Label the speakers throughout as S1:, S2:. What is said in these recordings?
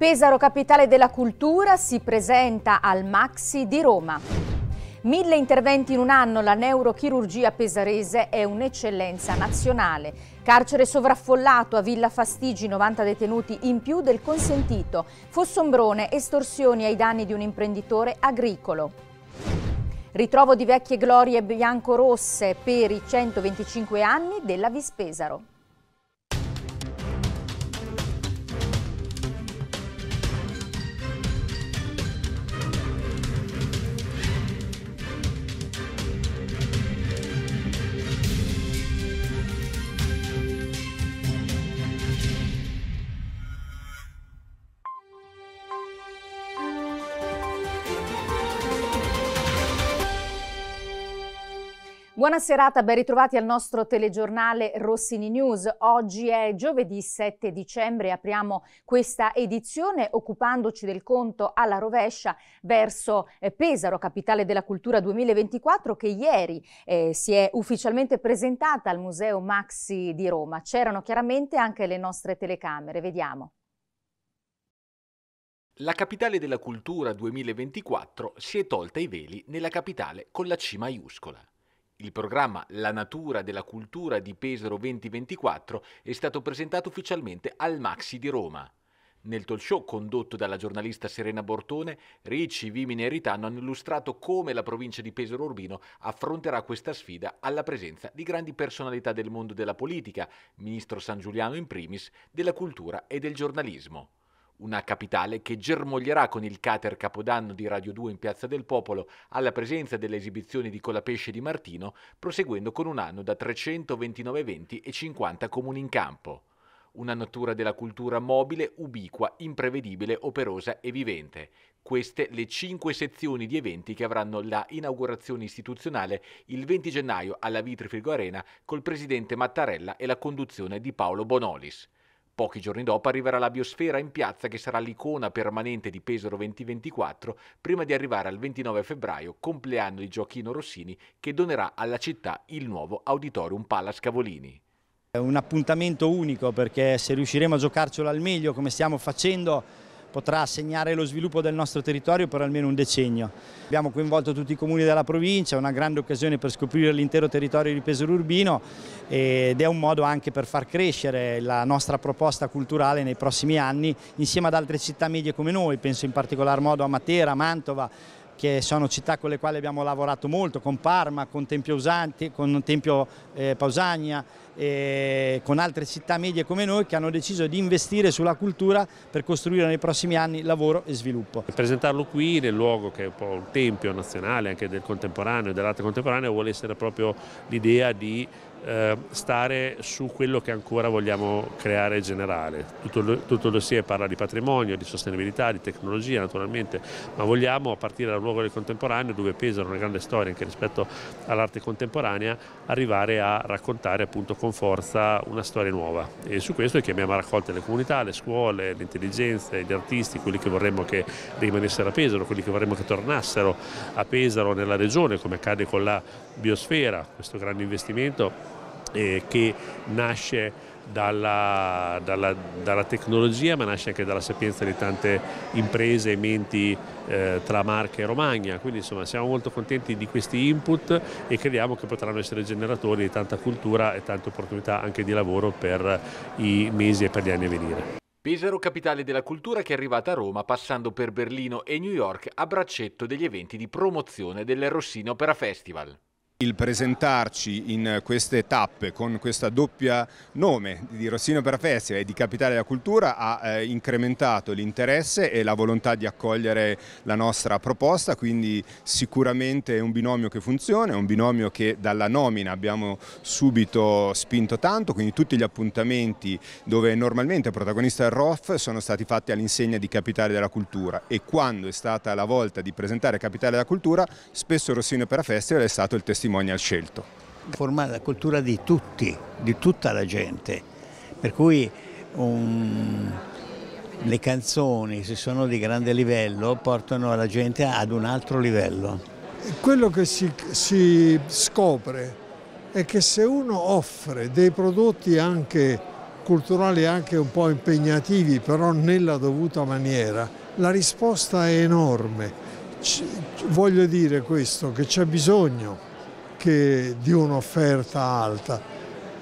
S1: Pesaro, capitale della cultura, si presenta al Maxi di Roma. Mille interventi in un anno, la neurochirurgia pesarese è un'eccellenza nazionale. Carcere sovraffollato a Villa Fastigi, 90 detenuti in più del consentito. Fossombrone, estorsioni ai danni di un imprenditore agricolo. Ritrovo di vecchie glorie bianco-rosse per i 125 anni della Vispesaro. Buona serata, ben ritrovati al nostro telegiornale Rossini News. Oggi è giovedì 7 dicembre, e apriamo questa edizione occupandoci del conto alla rovescia verso eh, Pesaro, capitale della cultura 2024, che ieri eh, si è ufficialmente presentata al Museo Maxi di Roma. C'erano chiaramente anche le nostre telecamere, vediamo.
S2: La capitale della cultura 2024 si è tolta i veli nella capitale con la C maiuscola. Il programma La natura della cultura di Pesaro 2024 è stato presentato ufficialmente al Maxi di Roma. Nel talk show condotto dalla giornalista Serena Bortone, Ricci, Vimini e Ritano hanno illustrato come la provincia di Pesaro Urbino affronterà questa sfida alla presenza di grandi personalità del mondo della politica, ministro San Giuliano in primis, della cultura e del giornalismo una capitale che germoglierà con il cater Capodanno di Radio 2 in Piazza del Popolo alla presenza delle esibizioni di Colapesce di Martino, proseguendo con un anno da 329 eventi e 50 comuni in campo. Una natura della cultura mobile, ubiqua, imprevedibile, operosa e vivente. Queste le cinque sezioni di eventi che avranno la inaugurazione istituzionale il 20 gennaio alla Vitrifrigo Arena col presidente Mattarella e la conduzione di Paolo Bonolis. Pochi giorni dopo arriverà la biosfera in piazza che sarà l'icona permanente di Pesaro 2024 prima di arrivare al 29 febbraio, compleanno di Gioachino Rossini che donerà alla città il nuovo Auditorium Palace Cavolini.
S3: È un appuntamento unico perché se riusciremo a giocarcelo al meglio come stiamo facendo potrà segnare lo sviluppo del nostro territorio per almeno un decennio. Abbiamo coinvolto tutti i comuni della provincia, una grande occasione
S1: per scoprire l'intero territorio di Pesaro Urbino ed è un modo anche per far crescere la nostra proposta culturale nei prossimi anni insieme ad altre città medie come noi, penso in particolar modo a Matera, Mantova, che sono città con le quali abbiamo lavorato molto, con Parma, con Tempio, Usanti, con Tempio eh, Pausania, eh, con altre città medie come noi che hanno deciso di investire sulla cultura per costruire nei prossimi anni lavoro e sviluppo.
S3: Presentarlo qui nel luogo che è un po' un tempio nazionale anche del contemporaneo e dell'arte contemporanea vuole essere proprio l'idea di eh, stare su quello che ancora vogliamo creare e generare. Tutto, lo, tutto il dossier parla di patrimonio, di sostenibilità, di tecnologia naturalmente, ma vogliamo a partire da un luogo del contemporaneo dove pesano una grande storia anche rispetto all'arte contemporanea, arrivare a raccontare appunto con forza una storia nuova e su questo chiamiamo a raccolte le comunità, le scuole, le intelligenze, gli artisti, quelli che vorremmo che rimanessero a Pesaro, quelli che vorremmo che tornassero a Pesaro nella regione come accade con la biosfera, questo grande investimento eh, che nasce dalla, dalla, dalla, tecnologia ma nasce anche dalla sapienza di tante imprese e menti eh, tra Marche e Romagna, quindi insomma siamo molto contenti di questi input e crediamo che potranno essere generatori di tanta cultura e tante opportunità anche di lavoro per i mesi e per gli anni a venire.
S2: Pesaro capitale della cultura che è arrivata a Roma passando per Berlino e New York a braccetto degli eventi di promozione del Rossino Opera Festival.
S4: Il presentarci in queste tappe con questa doppia nome di Rossino per Festival e di Capitale della Cultura ha eh, incrementato l'interesse e la volontà di accogliere la nostra proposta, quindi sicuramente è un binomio che funziona, è un binomio che dalla nomina abbiamo subito spinto tanto, quindi tutti gli appuntamenti dove normalmente il protagonista del ROF sono stati fatti all'insegna di Capitale della Cultura e quando è stata la volta di presentare Capitale della Cultura spesso Rossino per Festival è stato il testimone testimonial scelto. Formare la cultura di tutti, di tutta la gente, per cui um, le canzoni, se sono di grande livello, portano la gente ad un altro livello. Quello che si, si scopre è che se uno offre dei prodotti anche culturali anche un po' impegnativi, però nella dovuta maniera, la risposta è enorme. C voglio dire questo, che c'è bisogno che di un'offerta alta.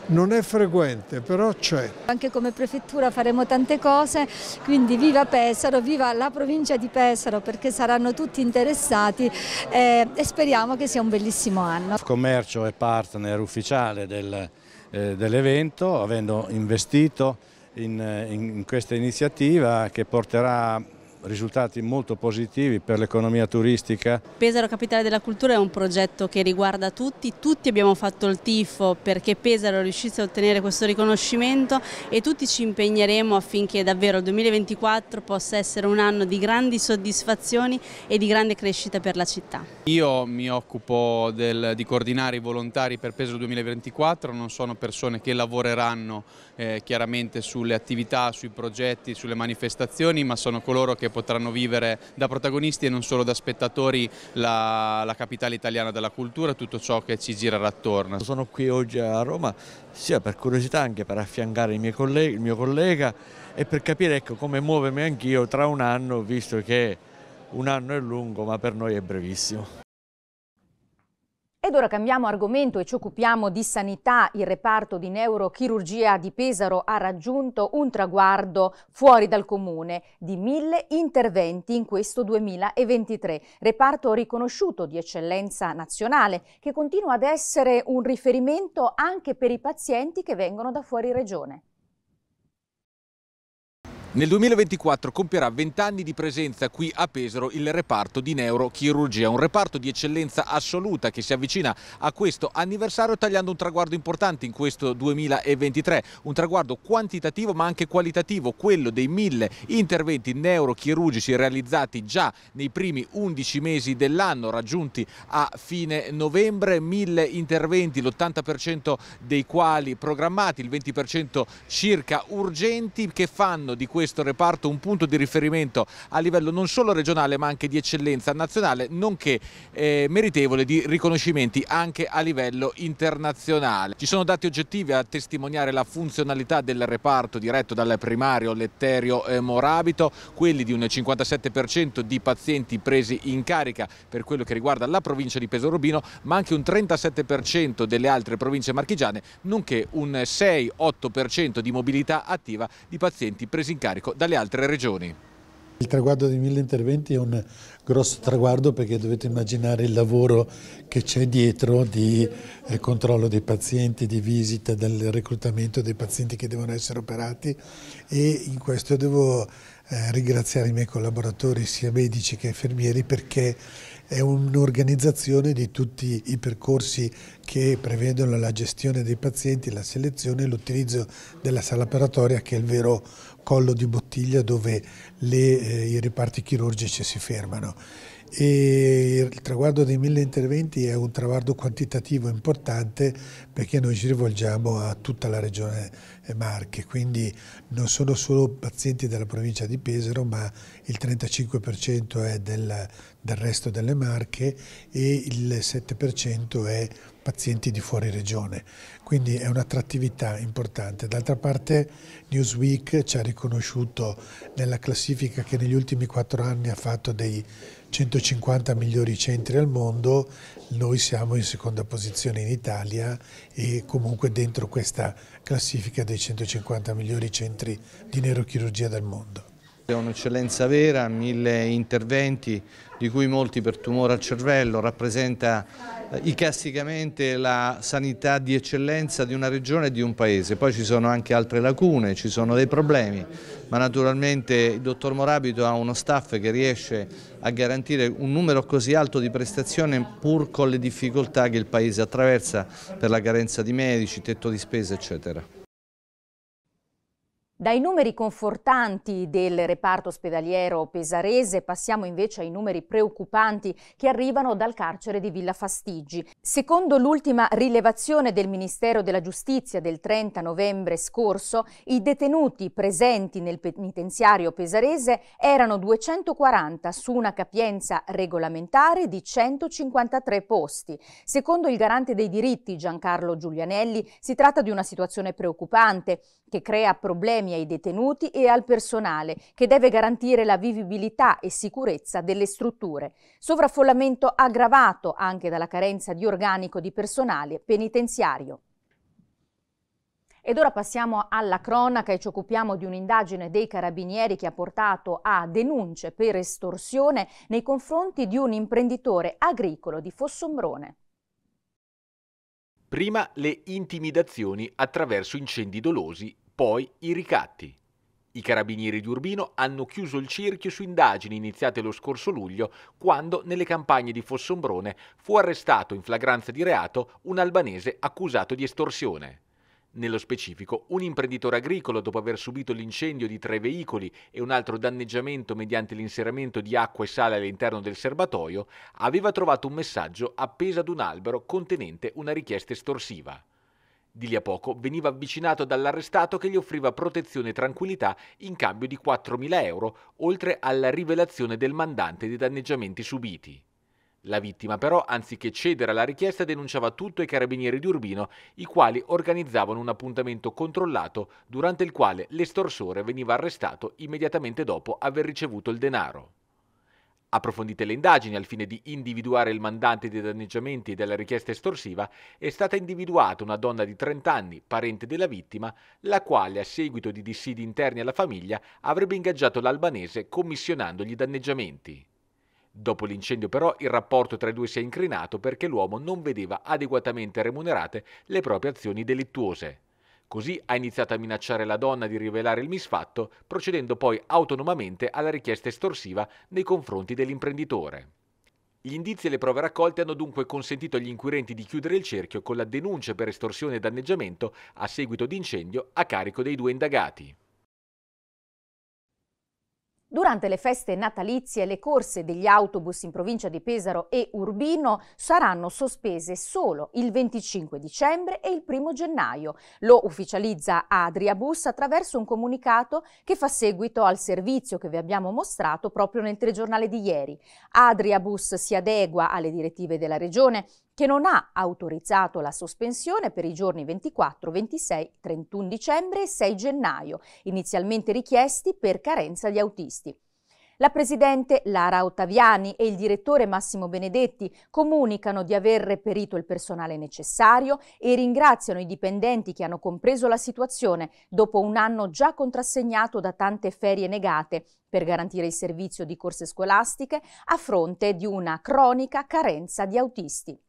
S4: Non è frequente, però c'è.
S1: Anche come prefettura faremo tante cose, quindi viva Pesaro, viva la provincia di Pesaro perché saranno tutti interessati eh, e speriamo che sia un bellissimo anno. Il
S3: commercio è partner ufficiale del, eh, dell'evento, avendo investito in, eh, in questa iniziativa che porterà risultati molto positivi per l'economia turistica.
S1: Pesaro Capitale della Cultura è un progetto che riguarda tutti, tutti abbiamo fatto il tifo perché Pesaro riuscisse a ottenere questo riconoscimento e tutti ci impegneremo affinché davvero il 2024 possa essere un anno di grandi soddisfazioni e di grande crescita per la città.
S2: Io mi occupo del, di coordinare i volontari per Pesaro 2024, non sono persone che lavoreranno eh, chiaramente sulle attività, sui progetti, sulle manifestazioni, ma sono coloro che potranno vivere da protagonisti e non solo da spettatori la, la capitale italiana della cultura, tutto ciò che ci girerà attorno. Sono qui oggi a Roma sia per curiosità anche per affiancare colleghi, il mio collega e per capire ecco, come muovermi anch'io tra un anno, visto che un anno è lungo ma per noi è brevissimo.
S1: Ed ora cambiamo argomento e ci occupiamo di sanità. Il reparto di neurochirurgia di Pesaro ha raggiunto un traguardo fuori dal comune di mille interventi in questo 2023. Reparto riconosciuto di eccellenza nazionale che continua ad essere un riferimento anche per i pazienti che vengono da fuori regione.
S2: Nel 2024 compierà 20 anni di presenza qui a Pesaro il reparto di neurochirurgia, un reparto di eccellenza assoluta che si avvicina a questo anniversario tagliando un traguardo importante in questo 2023, un traguardo quantitativo ma anche qualitativo, quello dei mille interventi neurochirurgici realizzati già nei primi 11 mesi dell'anno, raggiunti a fine novembre, mille interventi, l'80% dei quali programmati, il 20% circa urgenti, che fanno di questo questo reparto un punto di riferimento a livello non solo regionale ma anche di eccellenza nazionale, nonché eh, meritevole di riconoscimenti anche a livello internazionale. Ci sono dati oggettivi a testimoniare la funzionalità del reparto diretto dal primario Letterio eh, Morabito, quelli di un 57% di pazienti presi in carica per quello che riguarda la provincia di Pesorobino, ma anche un 37% delle altre province marchigiane, nonché un 6-8% di mobilità attiva di pazienti presi in carica carico dalle altre regioni.
S4: Il traguardo dei mille interventi è un grosso traguardo perché dovete immaginare il lavoro che c'è dietro di eh, controllo dei pazienti, di visita, del reclutamento dei pazienti che devono essere operati e in questo devo eh, ringraziare i miei collaboratori sia medici che infermieri perché è un'organizzazione di tutti i percorsi che prevedono la gestione dei pazienti, la selezione e l'utilizzo della sala operatoria che è il vero collo di bottiglia dove le, eh, i reparti chirurgici si fermano. E il traguardo dei mille interventi è un traguardo quantitativo importante perché noi ci rivolgiamo a tutta la regione Marche, quindi non sono solo pazienti della provincia di Pesaro, ma il 35% è del, del resto delle Marche e il 7% è del pazienti di fuori regione, quindi è un'attrattività importante. D'altra parte Newsweek ci ha riconosciuto nella classifica che negli ultimi quattro anni ha fatto dei 150 migliori centri al mondo, noi siamo in seconda posizione in Italia e comunque dentro questa classifica dei 150 migliori centri di neurochirurgia del mondo.
S2: È un'eccellenza vera, mille interventi, di cui molti per tumore al cervello, rappresenta eh, icasticamente la sanità di eccellenza di una regione e di un paese. Poi ci sono anche altre lacune, ci sono dei problemi, ma naturalmente il dottor Morabito ha uno staff che riesce a garantire un numero così alto di prestazioni pur con le difficoltà che il paese attraversa per la carenza di medici, tetto di spesa eccetera.
S1: Dai numeri confortanti del reparto ospedaliero pesarese passiamo invece ai numeri preoccupanti che arrivano dal carcere di Villa Fastigi. Secondo l'ultima rilevazione del Ministero della Giustizia del 30 novembre scorso, i detenuti presenti nel penitenziario pesarese erano 240 su una capienza regolamentare di 153 posti. Secondo il garante dei diritti Giancarlo Giulianelli, si tratta di una situazione preoccupante che crea problemi problemi ai detenuti e al personale, che deve garantire la vivibilità e sicurezza delle strutture. Sovraffollamento aggravato anche dalla carenza di organico di personale penitenziario. Ed ora passiamo alla cronaca e ci occupiamo di un'indagine dei carabinieri che ha portato a denunce per estorsione nei confronti di un imprenditore agricolo di Fossombrone.
S2: Prima le intimidazioni attraverso incendi dolosi poi i ricatti. I carabinieri di Urbino hanno chiuso il cerchio su indagini iniziate lo scorso luglio, quando nelle campagne di Fossombrone fu arrestato in flagranza di reato un albanese accusato di estorsione. Nello specifico, un imprenditore agricolo, dopo aver subito l'incendio di tre veicoli e un altro danneggiamento mediante l'inserimento di acqua e sale all'interno del serbatoio, aveva trovato un messaggio appeso ad un albero contenente una richiesta estorsiva. Di lì a poco veniva avvicinato dall'arrestato che gli offriva protezione e tranquillità in cambio di 4.000 euro, oltre alla rivelazione del mandante dei danneggiamenti subiti. La vittima però, anziché cedere alla richiesta, denunciava tutto ai carabinieri di Urbino, i quali organizzavano un appuntamento controllato durante il quale l'estorsore veniva arrestato immediatamente dopo aver ricevuto il denaro. Approfondite le indagini al fine di individuare il mandante dei danneggiamenti e della richiesta estorsiva, è stata individuata una donna di 30 anni, parente della vittima, la quale a seguito di dissidi interni alla famiglia avrebbe ingaggiato l'albanese commissionandogli danneggiamenti. Dopo l'incendio però il rapporto tra i due si è incrinato perché l'uomo non vedeva adeguatamente remunerate le proprie azioni delittuose. Così ha iniziato a minacciare la donna di rivelare il misfatto, procedendo poi autonomamente alla richiesta estorsiva nei confronti dell'imprenditore. Gli indizi e le prove raccolte hanno dunque consentito agli inquirenti di chiudere il cerchio con la denuncia per estorsione e danneggiamento a seguito di incendio a carico dei due indagati.
S1: Durante le feste natalizie le corse degli autobus in provincia di Pesaro e Urbino saranno sospese solo il 25 dicembre e il 1 gennaio. Lo ufficializza Adriabus attraverso un comunicato che fa seguito al servizio che vi abbiamo mostrato proprio nel telegiornale di ieri. Adriabus si adegua alle direttive della Regione che non ha autorizzato la sospensione per i giorni 24, 26, 31 dicembre e 6 gennaio, inizialmente richiesti per carenza di autisti. La Presidente Lara Ottaviani e il direttore Massimo Benedetti comunicano di aver reperito il personale necessario e ringraziano i dipendenti che hanno compreso la situazione dopo un anno già contrassegnato da tante ferie negate per garantire il servizio di corse scolastiche a fronte di una cronica carenza di autisti.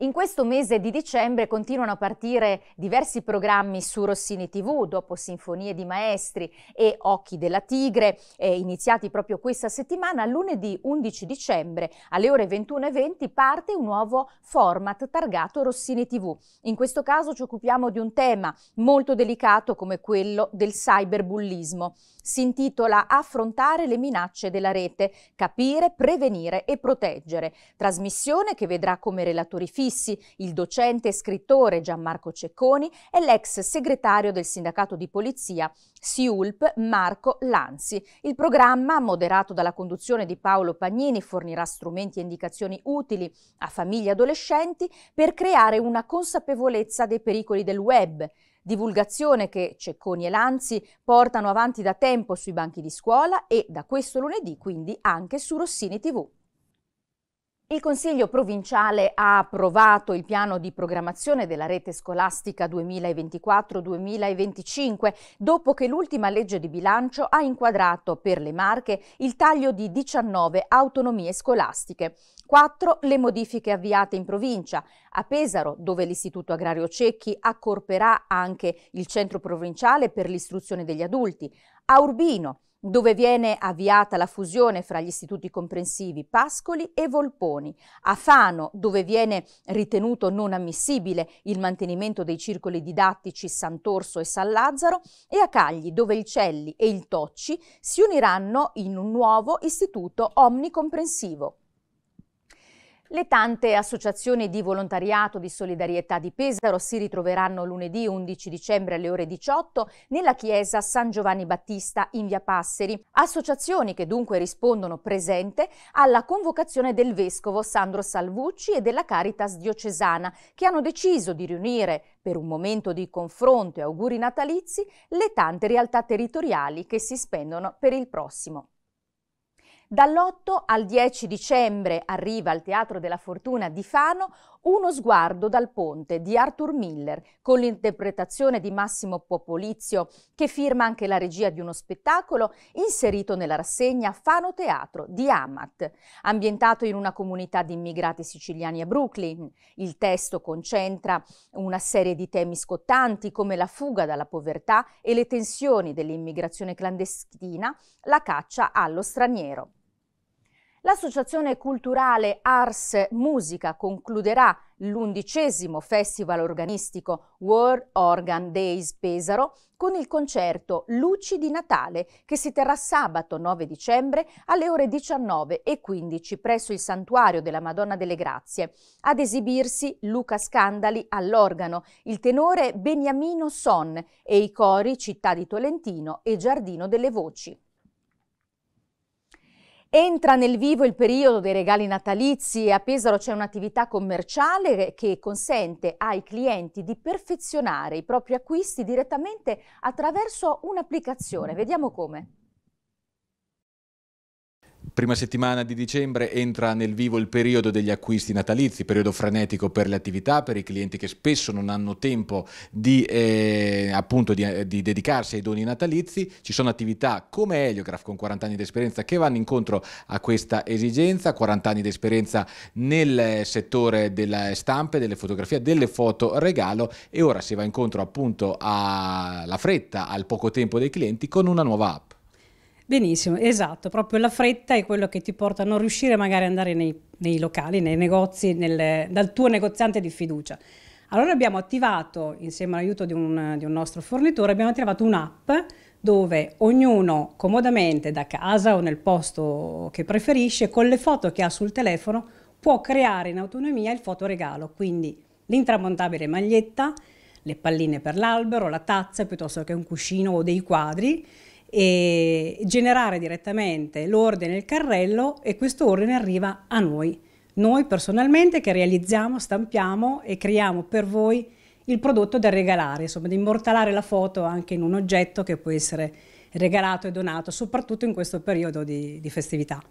S1: In questo mese di dicembre continuano a partire diversi programmi su Rossini TV, dopo Sinfonie di Maestri e Occhi della Tigre, eh, iniziati proprio questa settimana. Lunedì 11 dicembre alle ore 21.20 parte un nuovo format targato Rossini TV. In questo caso ci occupiamo di un tema molto delicato come quello del cyberbullismo. Si intitola Affrontare le minacce della rete, capire, prevenire e proteggere. Trasmissione che vedrà come relatori fisici Chissi, il docente e scrittore Gianmarco Cecconi e l'ex segretario del sindacato di polizia SIULP Marco Lanzi. Il programma, moderato dalla conduzione di Paolo Pagnini, fornirà strumenti e indicazioni utili a famiglie e adolescenti per creare una consapevolezza dei pericoli del web, divulgazione che Cecconi e Lanzi portano avanti da tempo sui banchi di scuola e da questo lunedì quindi anche su Rossini TV. Il Consiglio provinciale ha approvato il piano di programmazione della rete scolastica 2024-2025 dopo che l'ultima legge di bilancio ha inquadrato per le Marche il taglio di 19 autonomie scolastiche. Quattro le modifiche avviate in provincia. A Pesaro, dove l'Istituto Agrario Cecchi accorperà anche il centro provinciale per l'istruzione degli adulti. A Urbino, dove viene avviata la fusione fra gli istituti comprensivi Pascoli e Volponi, a Fano, dove viene ritenuto non ammissibile il mantenimento dei circoli didattici Sant'Orso e San Lazzaro, e a Cagli, dove il Celli e il Tocci si uniranno in un nuovo istituto omnicomprensivo. Le tante associazioni di volontariato di solidarietà di Pesaro si ritroveranno lunedì 11 dicembre alle ore 18 nella chiesa San Giovanni Battista in via Passeri, associazioni che dunque rispondono presente alla convocazione del vescovo Sandro Salvucci e della Caritas diocesana che hanno deciso di riunire per un momento di confronto e auguri natalizi le tante realtà territoriali che si spendono per il prossimo. Dall'8 al 10 dicembre arriva al Teatro della Fortuna di Fano Uno sguardo dal ponte di Arthur Miller con l'interpretazione di Massimo Popolizio che firma anche la regia di uno spettacolo inserito nella rassegna Fano Teatro di Amat, ambientato in una comunità di immigrati siciliani a Brooklyn. Il testo concentra una serie di temi scottanti come la fuga dalla povertà e le tensioni dell'immigrazione clandestina, la caccia allo straniero. L'associazione culturale Ars Musica concluderà l'undicesimo festival organistico World Organ Days Pesaro con il concerto Luci di Natale che si terrà sabato 9 dicembre alle ore 19 e 15 presso il Santuario della Madonna delle Grazie. Ad esibirsi Luca Scandali all'organo, il tenore Beniamino Son e i cori Città di Tolentino e Giardino delle Voci. Entra nel vivo il periodo dei regali natalizi e a Pesaro c'è un'attività commerciale che consente ai clienti di perfezionare i propri acquisti direttamente attraverso un'applicazione. Vediamo come.
S2: Prima settimana di dicembre entra nel vivo il periodo degli acquisti natalizi, periodo frenetico per le attività, per i clienti che spesso non hanno tempo di, eh, appunto di, eh, di dedicarsi ai doni natalizi. Ci sono attività come Heliograph con 40 anni di esperienza che vanno incontro a questa esigenza, 40 anni di esperienza nel settore delle stampe, delle fotografie, delle foto regalo e ora si va incontro appunto alla fretta, al poco tempo dei clienti con una nuova app.
S5: Benissimo, esatto, proprio la fretta è quello che ti porta a non riuscire magari ad andare nei, nei, locali, nei negozi, nel, dal tuo negoziante di fiducia. Allora abbiamo attivato, insieme all'aiuto di un, di un nostro fornitore, abbiamo attivato un'app dove ognuno comodamente da casa o nel posto che preferisce, con le foto che ha sul telefono, può creare in autonomia il fotoregalo, quindi l'intramontabile maglietta, le palline per l'albero, la tazza piuttosto che un cuscino o dei quadri e generare direttamente l'ordine il carrello e questo ordine arriva a noi. Noi personalmente che realizziamo, stampiamo e creiamo per voi il prodotto da regalare, insomma, di immortalare la foto anche in un oggetto che può essere regalato e donato, soprattutto in questo periodo di, di festività.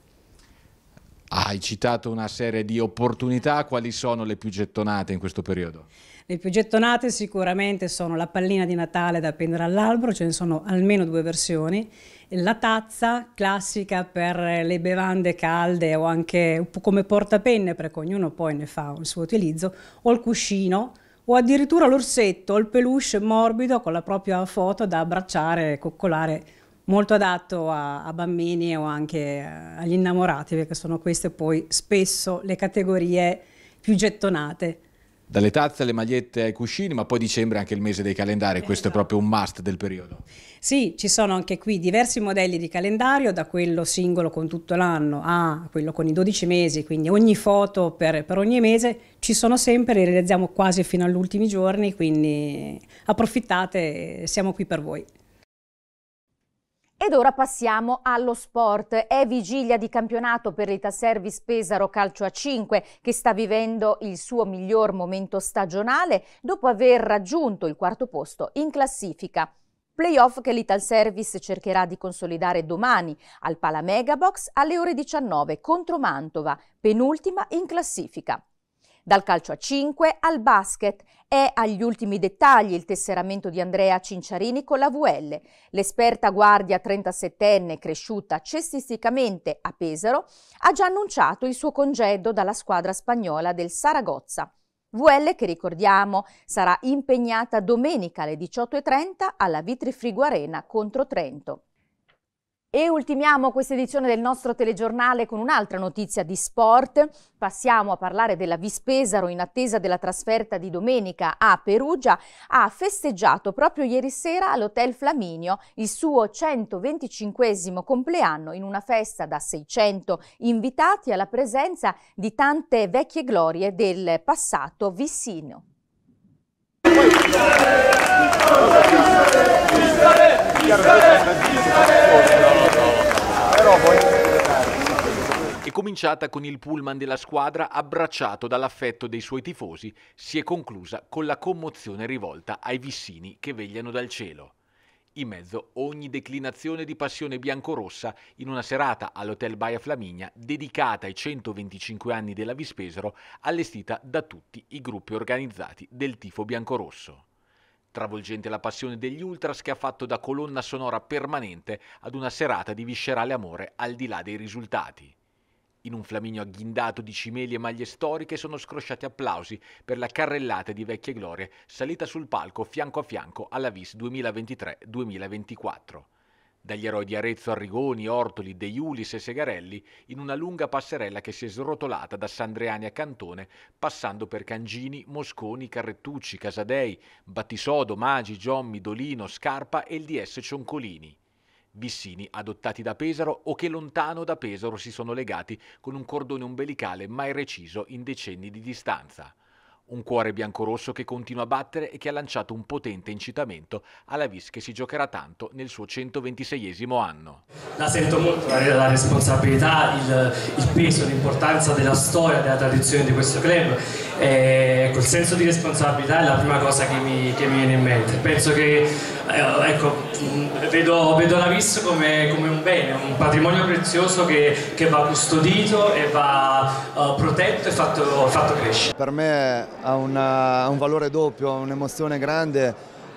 S2: Hai citato una serie di opportunità, quali sono le più gettonate in questo periodo?
S5: Le più gettonate sicuramente sono la pallina di Natale da appendere all'albero, ce ne sono almeno due versioni, la tazza classica per le bevande calde o anche come portapenne perché ognuno poi ne fa il suo utilizzo, o il cuscino o addirittura l'orsetto o il peluche morbido con la propria foto da abbracciare e coccolare molto adatto a, a, bambini o anche eh, agli innamorati, perché sono queste poi spesso le categorie più gettonate
S2: dalle tazze alle magliette ai cuscini, ma poi dicembre è anche il mese dei calendari, questo è esatto. proprio un must del periodo.
S5: Sì, ci sono anche qui diversi modelli di calendario, da quello singolo con tutto l'anno a quello con i 12 mesi, quindi ogni foto per, per ogni mese ci sono sempre, li realizziamo quasi fino agli ultimi giorni, quindi approfittate, siamo qui per voi.
S1: Ed ora passiamo allo sport. È vigilia di campionato per l'Itaservice Pesaro Calcio a 5 che sta vivendo il suo miglior momento stagionale dopo aver raggiunto il quarto posto in classifica. Playoff che l'Ital Service cercherà di consolidare domani al Palamega Box alle ore 19 contro Mantova, penultima in classifica. Dal calcio a 5 al basket è agli ultimi dettagli il tesseramento di Andrea Cinciarini con la VL. L'esperta guardia 37enne cresciuta cestisticamente a Pesaro ha già annunciato il suo congedo dalla squadra spagnola del Saragozza. VL che ricordiamo sarà impegnata domenica alle 18.30 alla Vitri Frigo Arena contro Trento. E ultimiamo questa edizione del nostro telegiornale con un'altra notizia di sport. Passiamo a parlare della Vispesaro in attesa della trasferta di domenica a Perugia. Ha festeggiato proprio ieri sera all'Hotel Flaminio il suo 125 compleanno in una festa da 600 invitati alla presenza di tante vecchie glorie del passato vicino.
S2: E cominciata con il pullman della squadra abbracciato dall'affetto dei suoi tifosi, si è conclusa con la commozione rivolta ai vissini che vegliano dal cielo. In mezzo ogni declinazione di passione biancorossa in una serata all'Hotel Baia Flaminia dedicata ai 125 anni della Vispesero, allestita da tutti i gruppi organizzati del tifo biancorosso. Travolgente la passione degli Ultras che ha fatto da colonna sonora permanente ad una serata di viscerale amore al di là dei risultati. In un flaminio agghindato di cimeli e maglie storiche sono scrosciati applausi per la carrellata di vecchie glorie salita sul palco fianco a fianco alla VIS 2023-2024 dagli eroi di Arezzo Arrigoni, Ortoli, De Iulis e Segarelli, in una lunga passerella che si è srotolata da Sandreani a Cantone, passando per Cangini, Mosconi, Carrettucci, Casadei, Battisodo, Magi, Giommi, Dolino, Scarpa e il DS Cioncolini. Bissini adottati da Pesaro o che lontano da Pesaro si sono legati con un cordone ombelicale mai reciso in decenni di distanza. Un cuore biancorosso che continua a battere e che ha lanciato un potente incitamento alla Vis che si giocherà tanto nel suo 126esimo anno. La sento molto eh, la, responsabilità, il,
S1: il peso, l'importanza della storia, della tradizione di questo club. ecco, eh, il senso di responsabilità è la prima cosa che mi, che mi viene in mente. Penso che eh, ecco, vedo, vedo, la Vis come, come, un bene, un patrimonio prezioso che, che va custodito e va uh, protetto e fatto, fatto crescere. Per me ha, una, un valore doppio, ha un'emozione grande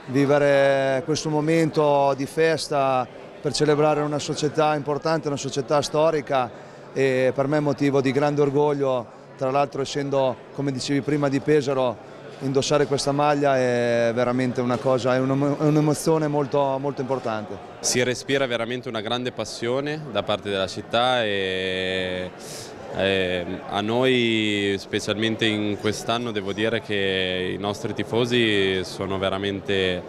S1: vivere questo momento di festa per celebrare una società importante, una società storica e per me è motivo di grande orgoglio, tra l'altro essendo, come dicevi prima, di Pesaro, indossare questa maglia è veramente una cosa, è un'emozione molto, molto importante.
S3: Si respira veramente una grande passione da parte della città e eh, a noi, specialmente in quest'anno, devo dire che i nostri tifosi sono veramente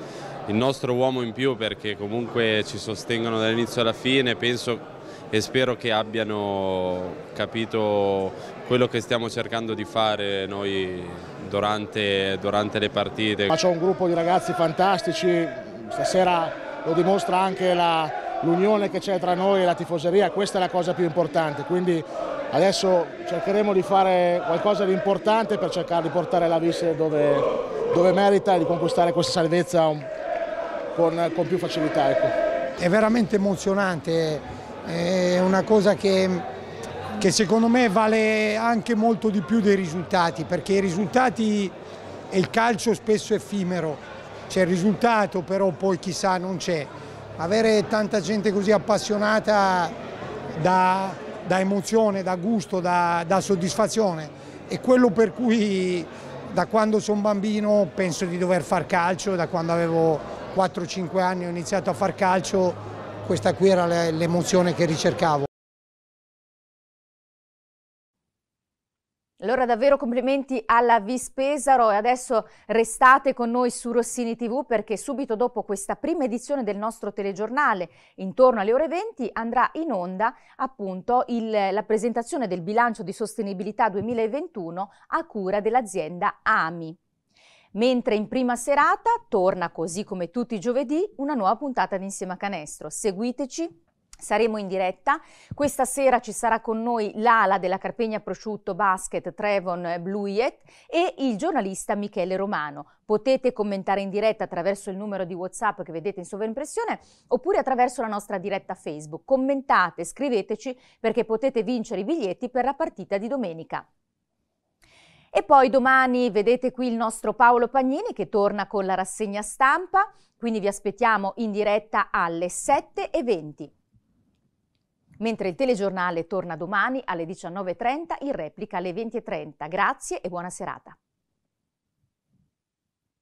S3: il nostro uomo in più perché comunque ci sostengono dall'inizio alla fine, penso e spero che abbiano capito quello che stiamo cercando di fare noi durante, durante le partite. Ma c'è
S2: un gruppo di ragazzi fantastici, stasera lo dimostra anche l'unione che c'è tra noi e la tifoseria, questa è la cosa più importante, quindi Adesso cercheremo di fare qualcosa di importante per cercare di portare la Visse dove, dove merita e di conquistare questa salvezza con, con più facilità.
S4: Ecco. È veramente emozionante, è una cosa che, che secondo me vale anche molto di più dei risultati, perché i risultati e il calcio spesso è effimero, c'è il risultato però poi chissà non c'è. Avere tanta gente così appassionata da da emozione, da gusto, da, da soddisfazione. È quello per cui da quando sono bambino penso di dover far calcio, da quando avevo 4-5 anni ho iniziato a far calcio, questa qui era l'emozione che ricercavo.
S1: Allora davvero complimenti alla Vispesaro e adesso restate con noi su Rossini TV perché subito dopo questa prima edizione del nostro telegiornale, intorno alle ore 20, andrà in onda appunto il, la presentazione del bilancio di sostenibilità 2021 a cura dell'azienda AMI. Mentre in prima serata torna, così come tutti i giovedì, una nuova puntata di Insieme a Canestro. Seguiteci Saremo in diretta. Questa sera ci sarà con noi l'ala della Carpegna Prosciutto Basket Trevon Bluiet e il giornalista Michele Romano. Potete commentare in diretta attraverso il numero di WhatsApp che vedete in sovraimpressione oppure attraverso la nostra diretta Facebook. Commentate, scriveteci perché potete vincere i biglietti per la partita di domenica. E poi domani vedete qui il nostro Paolo Pagnini che torna con la rassegna stampa, quindi vi aspettiamo in diretta alle 7.20. Mentre il telegiornale torna domani alle 19.30, in replica alle 20.30. Grazie e buona serata.